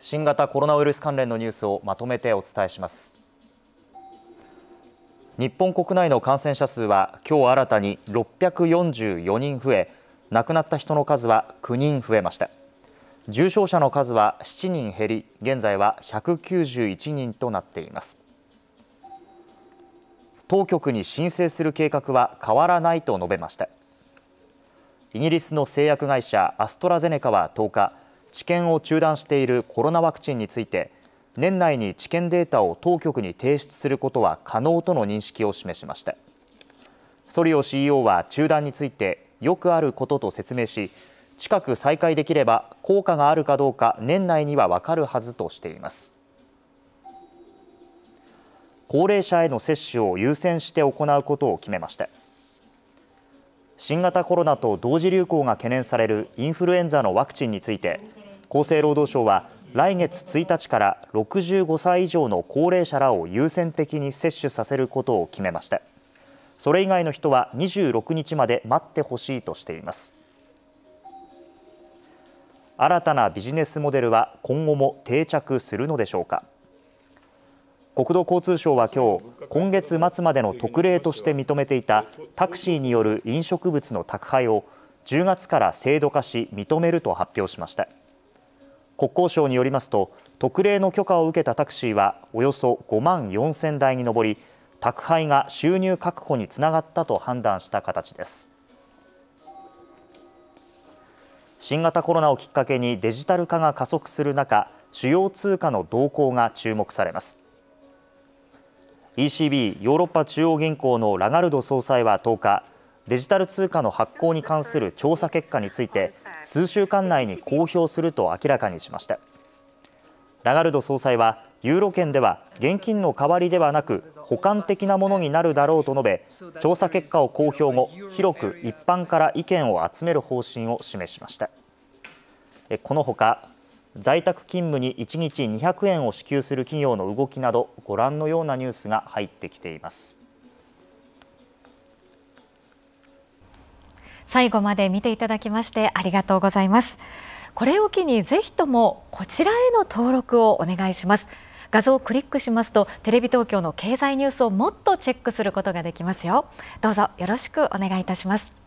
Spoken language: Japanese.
新型コロナウイルス関連のニュースをまとめてお伝えします日本国内の感染者数は今日新たに644人増え亡くなった人の数は9人増えました重症者の数は7人減り現在は191人となっています当局に申請する計画は変わらないと述べましたイギリスの製薬会社アストラゼネカは10日治験を中断しているコロナワクチンについて年内に治験データを当局に提出することは可能との認識を示しましたソリオ CEO は中断についてよくあることと説明し近く再開できれば効果があるかどうか年内にはわかるはずとしています高齢者への接種を優先して行うことを決めました新型コロナと同時流行が懸念されるインフルエンザのワクチンについて厚生労働省は来月1日から65歳以上の高齢者らを優先的に接種させることを決めましたそれ以外の人は26日まで待ってほしいとしています新たなビジネスモデルは今後も定着するのでしょうか国土交通省は今日今月末までの特例として認めていたタクシーによる飲食物の宅配を10月から制度化し認めると発表しました国交省によりますと特例の許可を受けたタクシーはおよそ5万4千台に上り宅配が収入確保につながったと判断した形です新型コロナをきっかけにデジタル化が加速する中主要通貨の動向が注目されます ECB ヨーロッパ中央銀行のラガルド総裁は10日デジタル通貨の発行に関する調査結果について数週間内に公表すると明らかにしましたラガルド総裁はユーロ圏では現金の代わりではなく補完的なものになるだろうと述べ調査結果を公表後広く一般から意見を集める方針を示しましたこのほか在宅勤務に1日200円を支給する企業の動きなどご覧のようなニュースが入ってきています最後まで見ていただきましてありがとうございます。これを機にぜひともこちらへの登録をお願いします。画像をクリックしますとテレビ東京の経済ニュースをもっとチェックすることができますよ。どうぞよろしくお願いいたします。